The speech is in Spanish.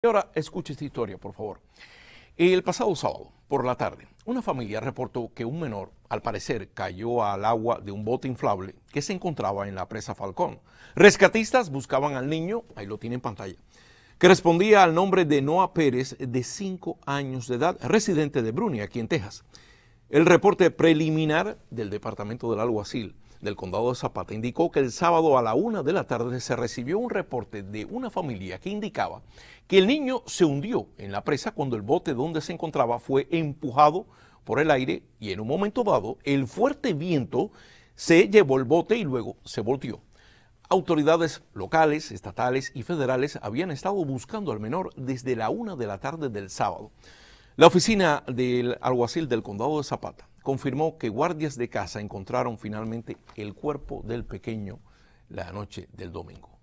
Y ahora escuche esta historia, por favor. El pasado sábado, por la tarde, una familia reportó que un menor, al parecer, cayó al agua de un bote inflable que se encontraba en la presa Falcón. Rescatistas buscaban al niño, ahí lo tiene en pantalla, que respondía al nombre de Noah Pérez, de 5 años de edad, residente de Bruni, aquí en Texas. El reporte preliminar del Departamento del Alguacil del condado de Zapata indicó que el sábado a la una de la tarde se recibió un reporte de una familia que indicaba que el niño se hundió en la presa cuando el bote donde se encontraba fue empujado por el aire y en un momento dado el fuerte viento se llevó el bote y luego se volteó. Autoridades locales, estatales y federales habían estado buscando al menor desde la una de la tarde del sábado. La oficina del alguacil del condado de Zapata confirmó que guardias de casa encontraron finalmente el cuerpo del pequeño la noche del domingo.